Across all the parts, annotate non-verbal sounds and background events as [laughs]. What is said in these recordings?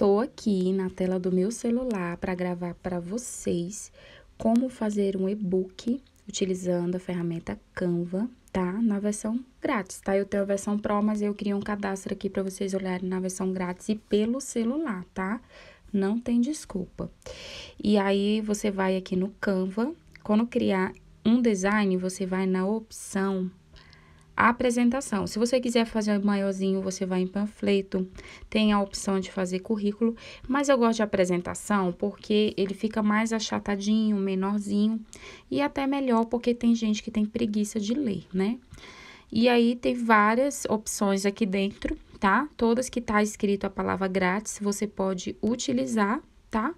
Estou aqui na tela do meu celular para gravar para vocês como fazer um e-book utilizando a ferramenta Canva, tá? Na versão grátis, tá? Eu tenho a versão Pro, mas eu criei um cadastro aqui para vocês olharem na versão grátis e pelo celular, tá? Não tem desculpa. E aí, você vai aqui no Canva. Quando criar um design, você vai na opção a apresentação. Se você quiser fazer maiorzinho, você vai em panfleto, tem a opção de fazer currículo, mas eu gosto de apresentação porque ele fica mais achatadinho, menorzinho e até melhor porque tem gente que tem preguiça de ler, né? E aí tem várias opções aqui dentro, tá? Todas que tá escrito a palavra grátis, você pode utilizar, tá?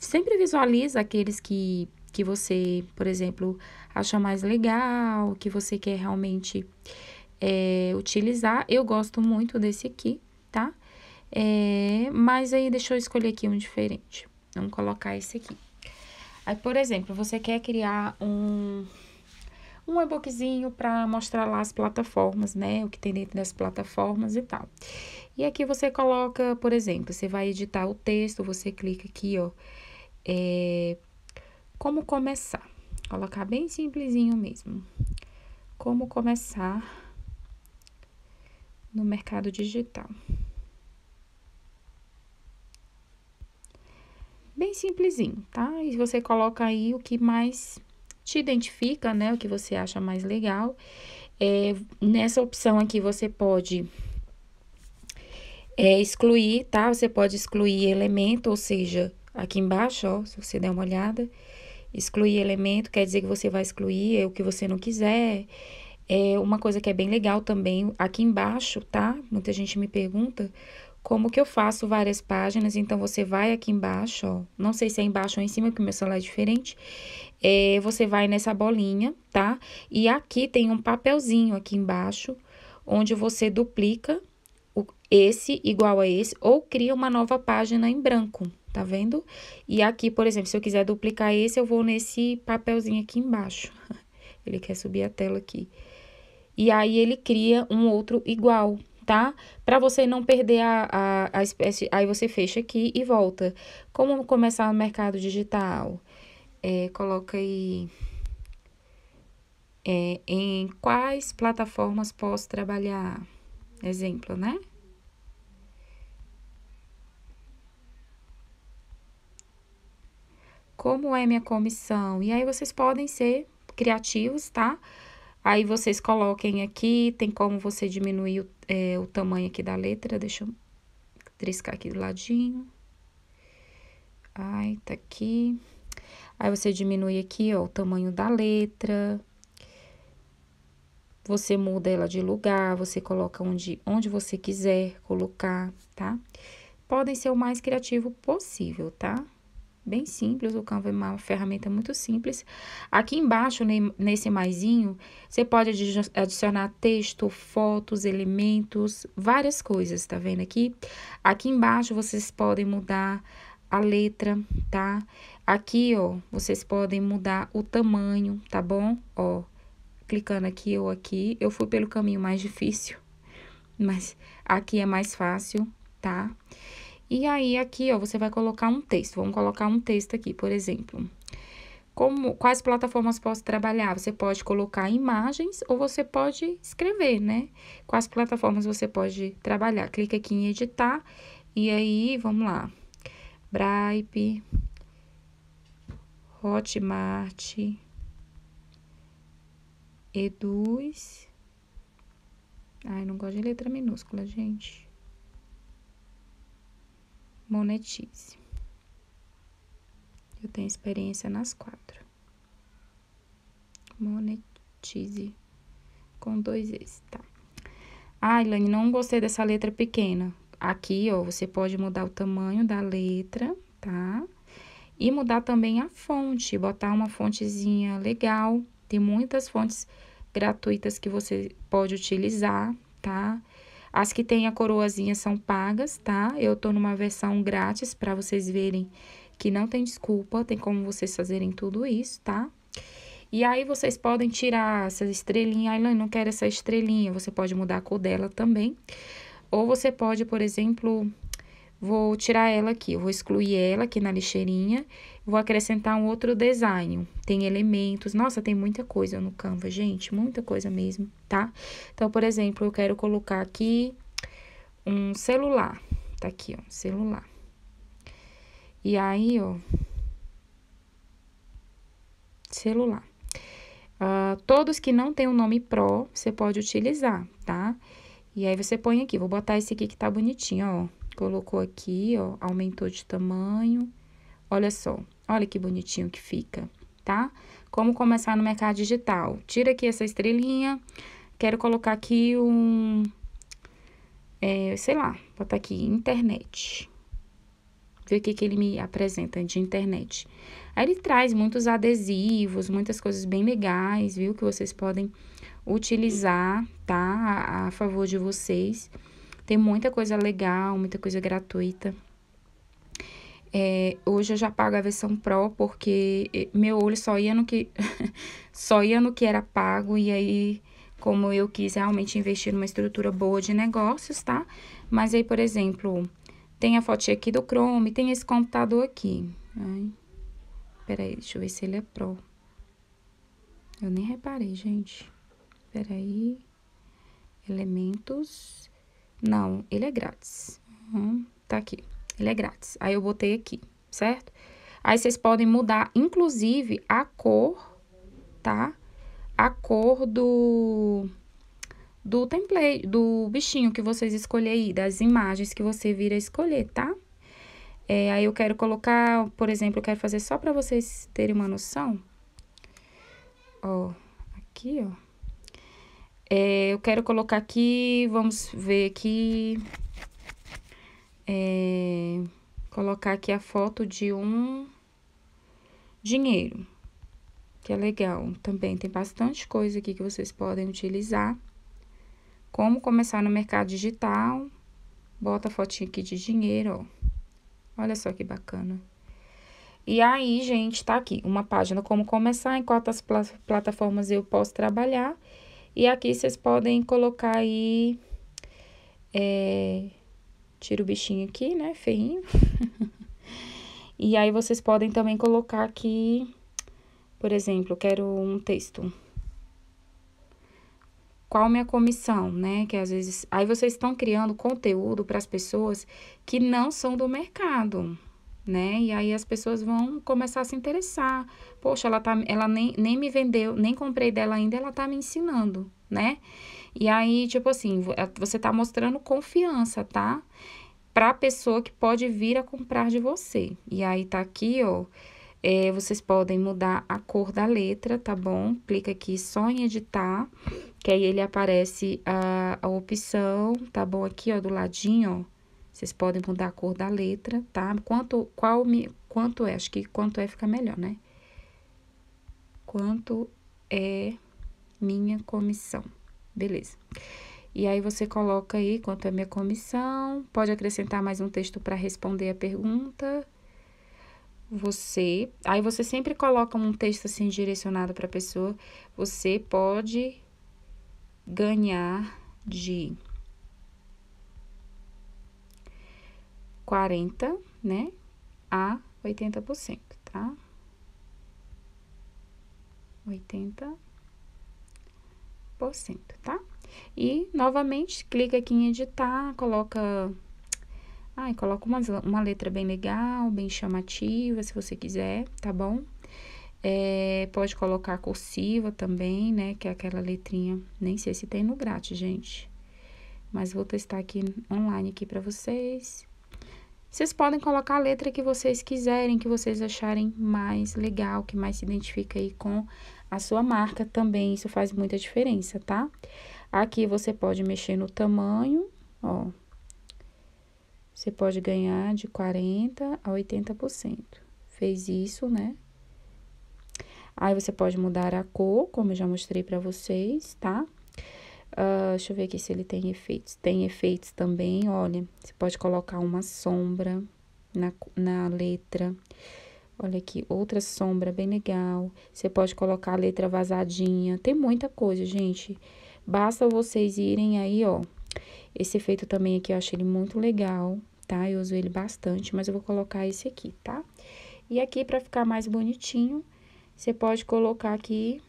sempre visualiza aqueles que que você, por exemplo, acha mais legal, que você quer realmente é, utilizar. Eu gosto muito desse aqui, tá? É, mas aí deixa eu escolher aqui um diferente. Vamos colocar esse aqui. Aí, por exemplo, você quer criar um, um e-bookzinho para mostrar lá as plataformas, né? O que tem dentro das plataformas e tal. E aqui você coloca, por exemplo, você vai editar o texto, você clica aqui, ó, é, como começar? Colocar bem simplesinho mesmo. Como começar no mercado digital? Bem simplesinho, tá? E você coloca aí o que mais te identifica, né? O que você acha mais legal. É, nessa opção aqui você pode é, excluir, tá? Você pode excluir elemento, ou seja, aqui embaixo, ó, se você der uma olhada, Excluir elemento quer dizer que você vai excluir é o que você não quiser. É uma coisa que é bem legal também, aqui embaixo, tá? Muita gente me pergunta como que eu faço várias páginas, então você vai aqui embaixo, ó, não sei se é embaixo ou em cima, porque meu celular é diferente, é, você vai nessa bolinha, tá? E aqui tem um papelzinho aqui embaixo, onde você duplica o, esse igual a esse, ou cria uma nova página em branco, tá vendo? E aqui, por exemplo, se eu quiser duplicar esse, eu vou nesse papelzinho aqui embaixo. [laughs] Ele quer subir a tela aqui. E aí, ele cria um outro igual, tá? Para você não perder a, a, a espécie, aí você fecha aqui e volta. Como começar no mercado digital? É, coloca aí... É, em quais plataformas posso trabalhar? Exemplo, né? como é minha comissão. E aí vocês podem ser criativos, tá? Aí vocês coloquem aqui, tem como você diminuir o, é, o tamanho aqui da letra. Deixa eu triscar aqui do ladinho. Ai, tá aqui. Aí você diminui aqui, ó, o tamanho da letra. Você muda ela de lugar, você coloca onde, onde você quiser colocar, tá? Podem ser o mais criativo possível, tá? bem simples, o Canva é uma ferramenta muito simples. Aqui embaixo, nesse maisinho, você pode adicionar texto, fotos, elementos, várias coisas, tá vendo aqui? Aqui embaixo vocês podem mudar a letra, tá? Aqui, ó, vocês podem mudar o tamanho, tá bom? Ó, clicando aqui ou aqui, eu fui pelo caminho mais difícil, [laughs] mas aqui é mais fácil, tá? Tá? E aí, aqui, ó, você vai colocar um texto. Vamos colocar um texto aqui, por exemplo. Como, quais plataformas posso trabalhar? Você pode colocar imagens ou você pode escrever, né? Quais plataformas você pode trabalhar? Clica aqui em editar e aí, vamos lá. Bripe, Hotmart, Eduz. Ai, não gosto de letra minúscula, gente monetize. Eu tenho experiência nas quatro. Monetize com dois S, tá? Ah, Elaine, não gostei dessa letra pequena. Aqui, ó, você pode mudar o tamanho da letra, tá? E mudar também a fonte, botar uma fontezinha legal. Tem muitas fontes gratuitas que você pode utilizar, tá? As que têm a coroazinha são pagas, tá? Eu tô numa versão grátis para vocês verem que não tem desculpa, tem como vocês fazerem tudo isso, tá? E aí vocês podem tirar essa estrelinha, Ai, não quero essa estrelinha, você pode mudar a cor dela também. Ou você pode, por exemplo, vou tirar ela aqui, eu vou excluir ela aqui na lixeirinha Vou acrescentar um outro design. Tem elementos. Nossa, tem muita coisa no Canva, gente. Muita coisa mesmo, tá? Então, por exemplo, eu quero colocar aqui um celular. Tá aqui, ó. Celular. E aí, ó. Celular. Uh, todos que não tem o nome Pro, você pode utilizar, tá? E aí, você põe aqui. Vou botar esse aqui que tá bonitinho, ó. Colocou aqui, ó. Aumentou de tamanho. Olha só. Olha que bonitinho que fica, tá? Como começar no mercado digital? Tira aqui essa estrelinha, quero colocar aqui um, é, sei lá, botar aqui internet. Ver o que, que ele me apresenta de internet. Aí ele traz muitos adesivos, muitas coisas bem legais, viu? Que vocês podem utilizar, tá? A, a favor de vocês. Tem muita coisa legal, muita coisa gratuita. É, hoje eu já pago a versão Pro porque meu olho só ia no que [laughs] só ia no que era pago e aí como eu quis realmente investir numa estrutura boa de negócios, tá? Mas aí, por exemplo, tem a fotinha aqui do Chrome, tem esse computador aqui. Ai, peraí, deixa eu ver se ele é Pro. Eu nem reparei, gente. Peraí. Elementos. Não, ele é grátis. Uhum, tá aqui. Ele é grátis. Aí eu botei aqui, certo? Aí vocês podem mudar, inclusive, a cor, tá? A cor do, do template, do bichinho que vocês escolherem aí, das imagens que você vir a escolher, tá? É, aí eu quero colocar, por exemplo, eu quero fazer só para vocês terem uma noção. Ó, aqui, ó. É, eu quero colocar aqui, vamos ver aqui, é, colocar aqui a foto de um dinheiro, que é legal também. Tem bastante coisa aqui que vocês podem utilizar. Como começar no mercado digital, bota a fotinha aqui de dinheiro, ó. Olha só que bacana. E aí, gente, tá aqui uma página como começar, em quantas pl plataformas eu posso trabalhar. E aqui vocês podem colocar aí é, Tira o bichinho aqui, né? Feinho. [laughs] e aí, vocês podem também colocar aqui, por exemplo, quero um texto. Qual minha comissão, né? Que às vezes. Aí vocês estão criando conteúdo para as pessoas que não são do mercado né? E aí as pessoas vão começar a se interessar. Poxa, ela tá, ela nem, nem me vendeu, nem comprei dela ainda, ela tá me ensinando, né? E aí, tipo assim, é, você tá mostrando confiança, tá? Pra pessoa que pode vir a comprar de você. E aí tá aqui, ó. É, vocês podem mudar a cor da letra, tá bom? Clica aqui só em editar, que aí ele aparece a, a opção, tá bom? Aqui, ó, do ladinho, ó. Vocês podem mudar a cor da letra, tá? Quanto, qual, quanto é? Acho que quanto é fica melhor, né? Quanto é minha comissão? Beleza. E aí você coloca aí quanto é minha comissão, pode acrescentar mais um texto para responder a pergunta. Você, aí você sempre coloca um texto assim direcionado para a pessoa. Você pode ganhar de 40, né, a 80%, tá? 80 tá? E, novamente, clica aqui em editar, coloca... Ai, coloca uma, uma letra bem legal, bem chamativa, se você quiser, tá bom? É, pode colocar cursiva também, né? Que é aquela letrinha, nem sei se tem no grátis, gente. Mas vou testar aqui online aqui pra vocês. Vocês podem colocar a letra que vocês quiserem, que vocês acharem mais legal, que mais se identifica aí com a sua marca também, isso faz muita diferença, tá? Aqui você pode mexer no tamanho, ó. Você pode ganhar de 40 a 80%. Fez isso, né? Aí você pode mudar a cor, como eu já mostrei para vocês, tá? Uh, deixa eu ver aqui se ele tem efeitos. Tem efeitos também, olha. Você pode colocar uma sombra na, na letra. Olha aqui, outra sombra bem legal. Você pode colocar a letra vazadinha. Tem muita coisa, gente. Basta vocês irem aí, ó. Esse efeito também aqui, eu achei ele muito legal, tá? Eu uso ele bastante, mas eu vou colocar esse aqui, tá? E aqui, pra ficar mais bonitinho, você pode colocar aqui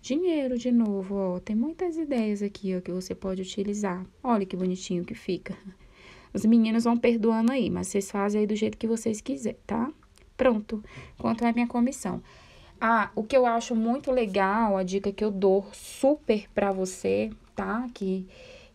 dinheiro de novo, ó. Tem muitas ideias aqui, ó, que você pode utilizar. Olha que bonitinho que fica. Os meninos vão perdoando aí, mas vocês fazem aí do jeito que vocês quiserem, tá? pronto quanto a minha comissão. Ah, o que eu acho muito legal, a dica que eu dou super para você, tá? Que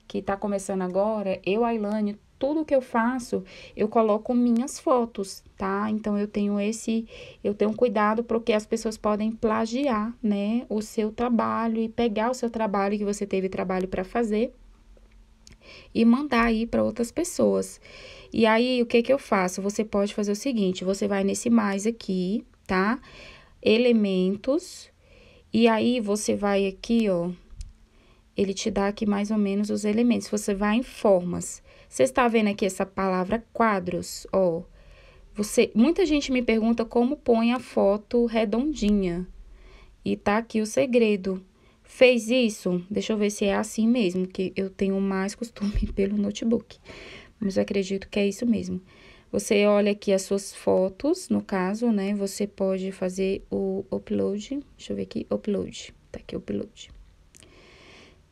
que tá começando agora, eu, a Ilane, tudo que eu faço, eu coloco minhas fotos, tá? Então eu tenho esse, eu tenho cuidado porque as pessoas podem plagiar, né, o seu trabalho e pegar o seu trabalho que você teve trabalho para fazer e mandar aí para outras pessoas. E aí, o que que eu faço? Você pode fazer o seguinte, você vai nesse mais aqui, tá? Elementos, e aí você vai aqui, ó, ele te dá aqui mais ou menos os elementos. Você vai em formas. Você está vendo aqui essa palavra quadros, ó. Você, muita gente me pergunta como põe a foto redondinha. E tá aqui o segredo. Fez isso? Deixa eu ver se é assim mesmo, que eu tenho mais costume [laughs] pelo notebook. Mas eu acredito que é isso mesmo. Você olha aqui as suas fotos, no caso, né? Você pode fazer o upload. Deixa eu ver aqui, upload. Tá aqui, upload.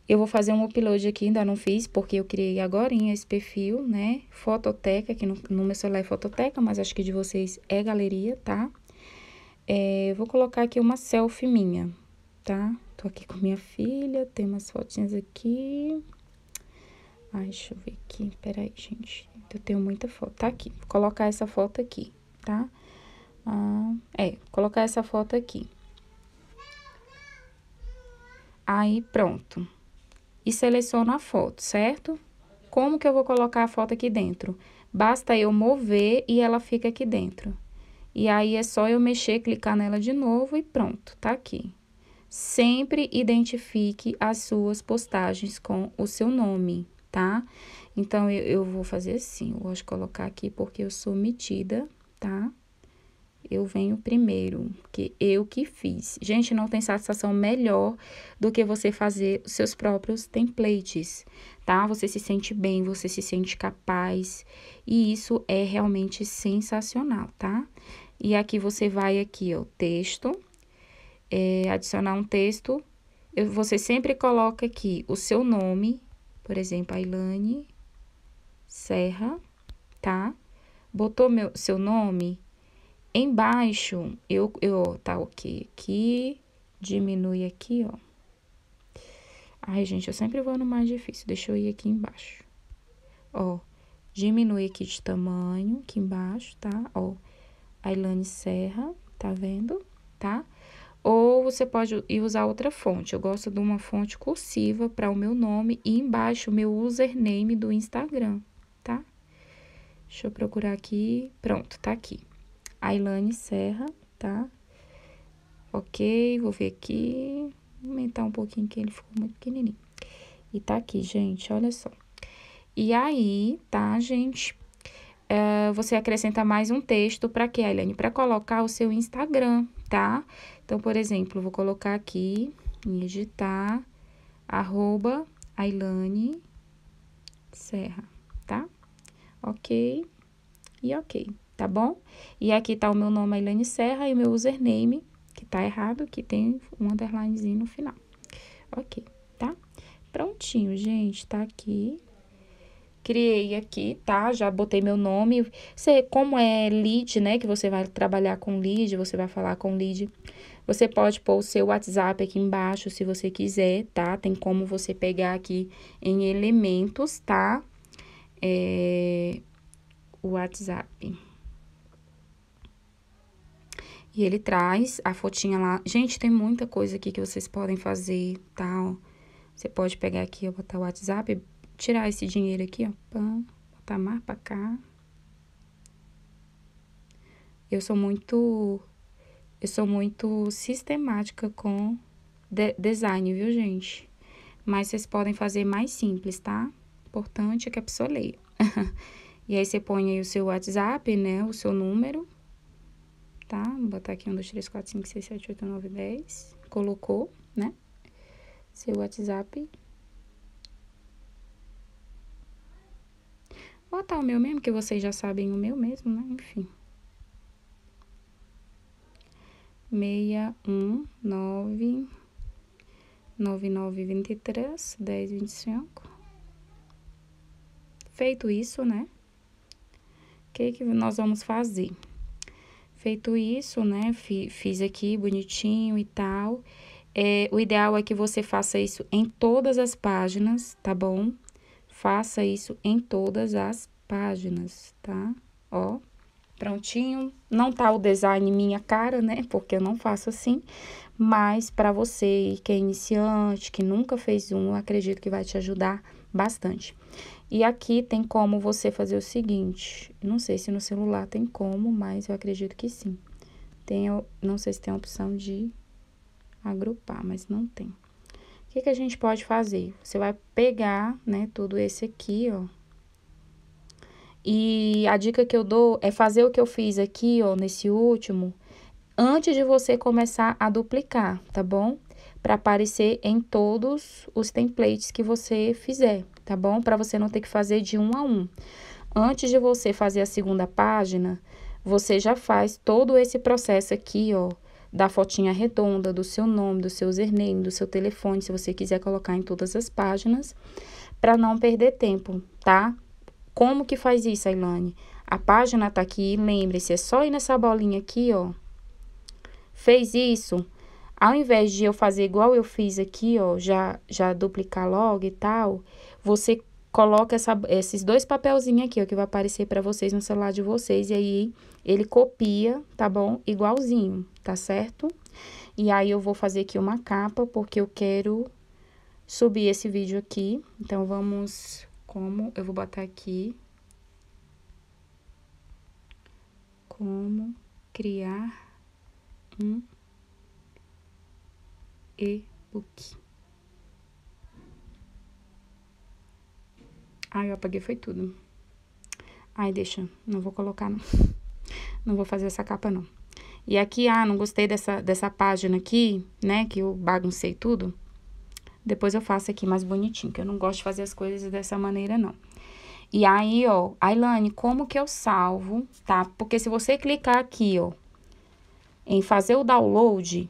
Eu vou fazer um upload aqui, ainda não fiz, porque eu criei agora esse perfil, né? Fototeca, que no, no, meu celular é fototeca, mas acho que de vocês é galeria, tá? É, vou colocar aqui uma selfie minha, tá? Tô aqui com minha filha, tem umas fotinhas aqui. Ai, deixa eu ver aqui, peraí, gente. Eu tenho muita foto, tá aqui. Vou colocar essa foto aqui, tá? Ah, é, colocar essa foto aqui. Aí, pronto. E seleciono a foto, certo? Como que eu vou colocar a foto aqui dentro? Basta eu mover e ela fica aqui dentro. E aí, é só eu mexer, clicar nela de novo e pronto, tá aqui sempre identifique as suas postagens com o seu nome, tá? Então, eu, eu vou fazer assim, eu gosto de colocar aqui porque eu sou metida, tá? Eu venho primeiro, porque eu que fiz. Gente, não tem satisfação melhor do que você fazer os seus próprios templates, tá? Você se sente bem, você se sente capaz, e isso é realmente sensacional, tá? E aqui você vai aqui, ó, texto, é, adicionar um texto, eu, você sempre coloca aqui o seu nome, por exemplo, Ailane Serra, tá? Botou meu, seu nome, embaixo, eu, eu, tá ok, aqui, diminui aqui, ó. Ai, gente, eu sempre vou no mais difícil, deixa eu ir aqui embaixo. Ó, diminui aqui de tamanho, aqui embaixo, tá? Ó, Ailane Serra, tá vendo? Tá? ou você pode ir usar outra fonte. Eu gosto de uma fonte cursiva para o meu nome e embaixo o meu username do Instagram, tá? Deixa eu procurar aqui. Pronto, tá aqui. Ailane Serra, tá? Ok, vou ver aqui. Vou aumentar um pouquinho que ele ficou muito pequenininho. E tá aqui, gente, olha só. E aí, tá, gente? uh, você acrescenta mais um texto para quê, Ailene? Para colocar o seu Instagram, tá? Então, por exemplo, vou colocar aqui, digitar, arroba Ailane Serra, tá? Ok e ok, tá bom? E aqui tá o meu nome, Ailane Serra, e o meu username, que tá errado, que tem um underlinezinho no final. Ok, tá? Prontinho, gente, tá aqui criei aqui, tá? Já botei meu nome. Você, como é lead, né? Que você vai trabalhar com lead, você vai falar com lead. Você pode pôr o seu WhatsApp aqui embaixo, se você quiser, tá? Tem como você pegar aqui em elementos, tá? É... O WhatsApp. E ele traz a fotinha lá. Gente, tem muita coisa aqui que vocês podem fazer, tá? Você pode pegar aqui, eu botar o WhatsApp, tirar esse dinheiro aqui, ó, pam, botar mais pra cá. Eu sou muito, eu sou muito sistemática com de design, viu, gente? Mas vocês podem fazer mais simples, tá? Importante é que a pessoa leia. [laughs] e aí, você põe aí o seu WhatsApp, né, o seu número, tá? Vou botar aqui 1, 2, 3, 4, 5, 6, 7, 8, 9, 10. Colocou, né? Seu WhatsApp ou botar tá o meu mesmo, que vocês já sabem o meu mesmo, né? Enfim. Meia, um, nove, nove, nove, vinte e três, dez, vinte e cinco. Feito isso, né? O que que nós vamos fazer? Feito isso, né? Fiz aqui bonitinho e tal. É, o ideal é que você faça isso em todas as páginas, tá bom? Faça isso em todas as páginas, tá? Ó, prontinho. Não tá o design minha cara, né? Porque eu não faço assim. Mas para você que é iniciante, que nunca fez um, acredito que vai te ajudar bastante. E aqui tem como você fazer o seguinte, não sei se no celular tem como, mas eu acredito que sim. Tem, não sei se tem a opção de agrupar, mas não tem. O que, que a gente pode fazer? Você vai pegar, né, tudo esse aqui, ó. E a dica que eu dou é fazer o que eu fiz aqui, ó, nesse último, antes de você começar a duplicar, tá bom? Para aparecer em todos os templates que você fizer, tá bom? Para você não ter que fazer de um a um. Antes de você fazer a segunda página, você já faz todo esse processo aqui, ó, da fotinha redonda, do seu nome, do seu username, do seu telefone, se você quiser colocar em todas as páginas, para não perder tempo, tá? Como que faz isso, Ailane? A página tá aqui, lembre-se, é só ir nessa bolinha aqui, ó. Fez isso? Ao invés de eu fazer igual eu fiz aqui, ó, já, já duplicar logo e tal, você coloca essa, esses dois papelzinhos aqui, ó, que vai aparecer para vocês no celular de vocês, e aí ele copia, tá bom? Igualzinho, tá certo? E aí eu vou fazer aqui uma capa, porque eu quero subir esse vídeo aqui, então vamos, como, eu vou botar aqui, como criar um e-book. Ai, eu apaguei foi tudo. Ai, deixa, não vou colocar, não. [laughs] Não vou fazer essa capa, não. E aqui, ah, não gostei dessa, dessa página aqui, né, que eu baguncei tudo. Depois eu faço aqui mais bonitinho, que eu não gosto de fazer as coisas dessa maneira, não. E aí, ó, Ailane, como que eu salvo, tá? Porque se você clicar aqui, ó, em fazer o download,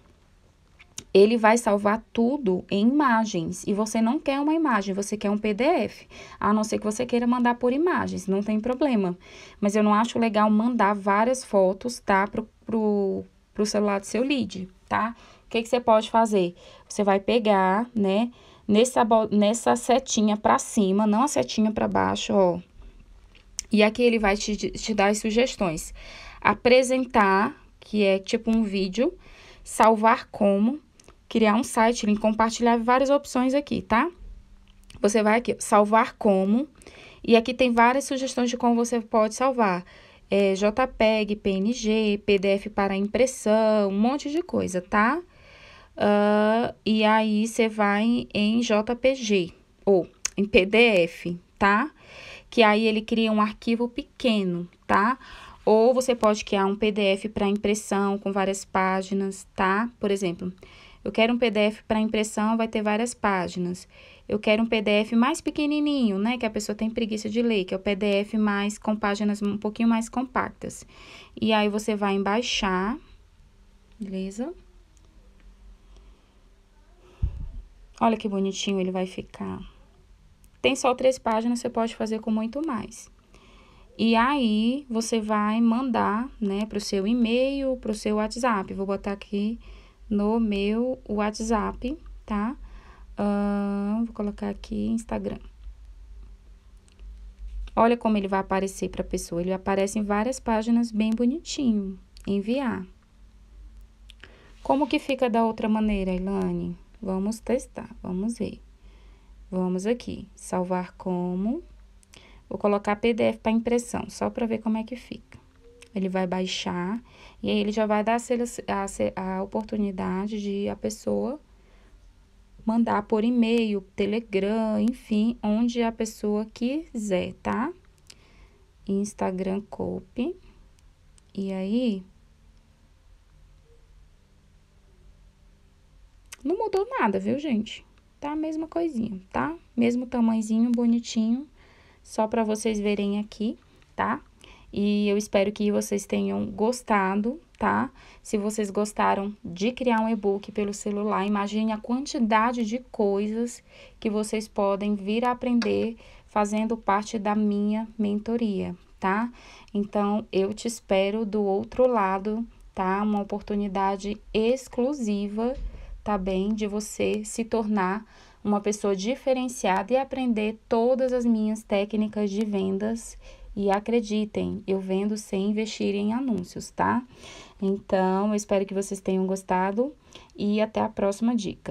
ele vai salvar tudo em imagens. E você não quer uma imagem, você quer um PDF. A não ser que você queira mandar por imagens, não tem problema. Mas eu não acho legal mandar várias fotos, tá? Pro, pro, pro celular do seu lead, tá? O que, que você pode fazer? Você vai pegar, né? Nessa, nessa setinha para cima, não a setinha para baixo, ó. E aqui ele vai te, te dar as sugestões. Apresentar, que é tipo um vídeo. Salvar como, criar um site, link compartilhar várias opções aqui, tá? Você vai aqui, salvar como, e aqui tem várias sugestões de como você pode salvar. É, JPEG, PNG, PDF para impressão, um monte de coisa, tá? Uh, e aí, você vai em JPG, ou em PDF, tá? Que aí ele cria um arquivo pequeno, tá? Ou você pode criar um PDF para impressão com várias páginas, tá? Por exemplo, eu quero um PDF para impressão, vai ter várias páginas. Eu quero um PDF mais pequenininho, né, que a pessoa tem preguiça de ler, que é o PDF mais com páginas um pouquinho mais compactas. E aí você vai embaixar, beleza? Olha que bonitinho ele vai ficar. Tem só três páginas, você pode fazer com muito mais. E aí, você vai mandar, né, para o seu e-mail, para o seu WhatsApp. Vou botar aqui no meu WhatsApp, tá? Uh, vou colocar aqui Instagram. Olha como ele vai aparecer para a pessoa. Ele aparece em várias páginas bem bonitinho. Enviar. Como que fica da outra maneira, Ilane? Vamos testar, vamos ver. Vamos aqui, salvar como. Vou colocar PDF para impressão, só para ver como é que fica ele vai baixar e aí ele já vai dar a, a, a oportunidade de a pessoa mandar por e-mail, Telegram, enfim, onde a pessoa quiser, tá? Instagram Cope. E aí. Não mudou nada, viu, gente? Tá a mesma coisinha, tá? Mesmo tamanhozinho, bonitinho. Só para vocês verem aqui, tá? E eu espero que vocês tenham gostado, tá? Se vocês gostaram de criar um e-book pelo celular, imagine a quantidade de coisas que vocês podem vir a aprender fazendo parte da minha mentoria, tá? Então, eu te espero do outro lado, tá? Uma oportunidade exclusiva, tá bem? De você se tornar uma pessoa diferenciada e aprender todas as minhas técnicas de vendas e acreditem, eu vendo sem investir em anúncios, tá? Então, eu espero que vocês tenham gostado e até a próxima dica.